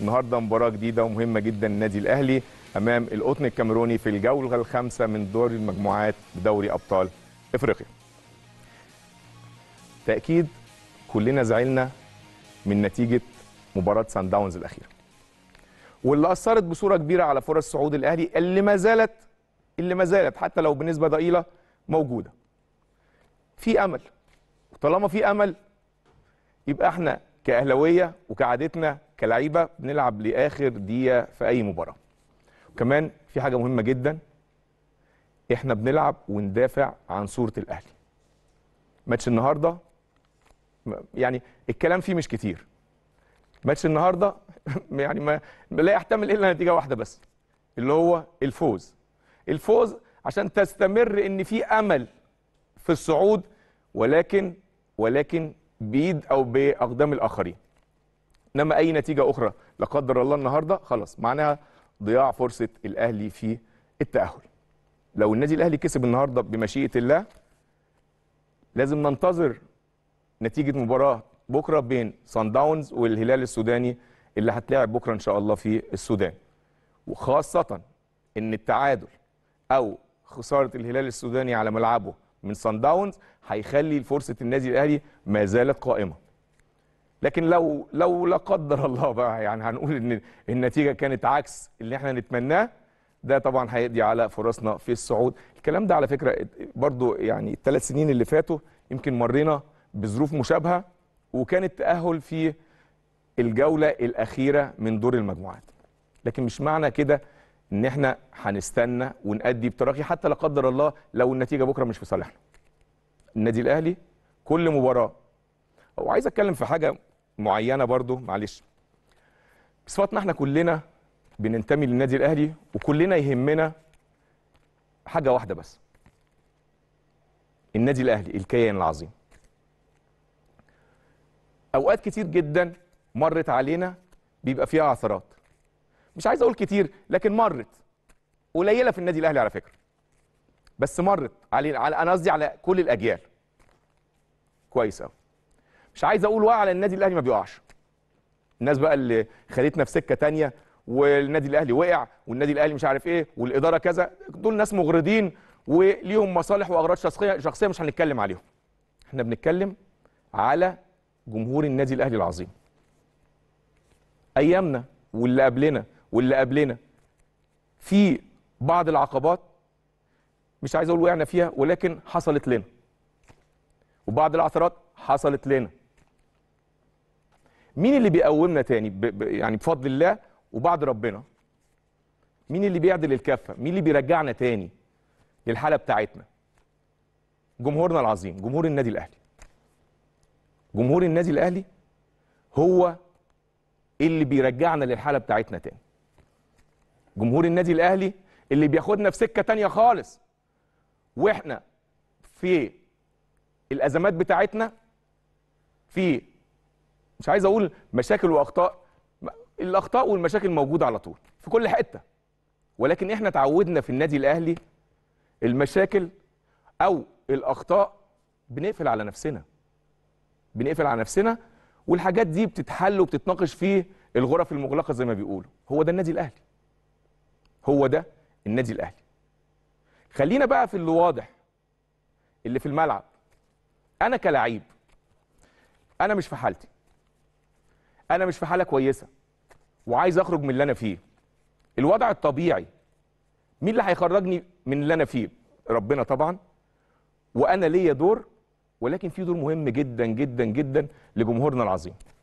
النهارده مباراه جديده ومهمه جدا للنادي الاهلي امام القطن الكاميروني في الجوله الخامسه من دور المجموعات بدوري ابطال افريقيا. تاكيد كلنا زعلنا من نتيجه مباراه سان داونز الاخيره. واللي اثرت بصوره كبيره على فرص صعود الاهلي اللي ما زالت اللي ما زالت حتى لو بنسبه ضئيله موجوده. في امل طالما في امل يبقى احنا كاهلاويه وكعادتنا كلعيبه بنلعب لاخر دقيقه في اي مباراه وكمان في حاجه مهمه جدا احنا بنلعب وندافع عن صوره الاهلي ماتش النهارده يعني الكلام فيه مش كتير ماتش النهارده يعني ما لا يحتمل الا نتيجه واحده بس اللي هو الفوز الفوز عشان تستمر ان في امل في الصعود ولكن ولكن بايد او باقدام الاخرين انما اي نتيجه اخرى لا قدر الله النهارده خلاص معناها ضياع فرصه الاهلي في التاهل لو النادي الاهلي كسب النهارده بمشيئه الله لازم ننتظر نتيجه مباراه بكره بين سان داونز والهلال السوداني اللي هتلاعب بكره ان شاء الله في السودان وخاصه ان التعادل او خساره الهلال السوداني على ملعبه من سان داونز هيخلي فرصه النادي الاهلي ما زالت قائمه لكن لو لو لا قدر الله بقى يعني هنقول ان النتيجه كانت عكس اللي احنا نتمناه ده طبعا هيقضي على فرصنا في الصعود الكلام ده على فكره برضو يعني الثلاث سنين اللي فاتوا يمكن مرينا بظروف مشابهه وكان التاهل في الجوله الاخيره من دور المجموعات لكن مش معنى كده ان احنا هنستنى ونأدي بتراخي حتى لا قدر الله لو النتيجه بكره مش في صالحنا النادي الاهلي كل مباراه وعايز اتكلم في حاجه معينه برضو معلش بصفتنا احنا كلنا بننتمي للنادي الاهلي وكلنا يهمنا حاجه واحده بس النادي الاهلي الكيان العظيم اوقات كتير جدا مرت علينا بيبقى فيها عثرات مش عايز اقول كتير لكن مرت قليله في النادي الاهلي على فكره بس مرت علينا على انا قصدي على كل الاجيال كويس قوي مش عايز اقول وقع لان النادي الاهلي ما بيقعش الناس بقى اللي خليتنا في سكه ثانيه والنادي الاهلي وقع والنادي الاهلي مش عارف ايه والاداره كذا دول ناس مغرضين وليهم مصالح واغراض شخصيه شخصيه مش هنتكلم عليهم احنا بنتكلم على جمهور النادي الاهلي العظيم ايامنا واللي قبلنا واللي قبلنا في بعض العقبات مش عايز اقول وقعنا فيها ولكن حصلت لنا وبعض العثرات حصلت لنا مين اللي بيقومنا تاني ب... يعني بفضل الله وبعد ربنا مين اللي بيعدل الكفه مين اللي بيرجعنا تاني للحاله بتاعتنا جمهورنا العظيم جمهور النادي الاهلي جمهور النادي الاهلي هو اللي بيرجعنا للحاله بتاعتنا تاني جمهور النادي الاهلي اللي بياخدنا في سكه تانية خالص واحنا في الازمات بتاعتنا في مش عايز اقول مشاكل واخطاء الاخطاء والمشاكل موجوده على طول في كل حته ولكن احنا تعودنا في النادي الاهلي المشاكل او الاخطاء بنقفل على نفسنا بنقفل على نفسنا والحاجات دي بتتحل وبتتناقش في الغرف المغلقه زي ما بيقولوا هو ده النادي الاهلي هو ده النادي الاهلي خلينا بقى في اللي واضح اللي في الملعب انا كلاعب انا مش في حالتي انا مش في حاله كويسه وعايز اخرج من اللي انا فيه الوضع الطبيعي مين اللي هيخرجني من اللي انا فيه ربنا طبعا وانا ليا دور ولكن في دور مهم جدا جدا جدا لجمهورنا العظيم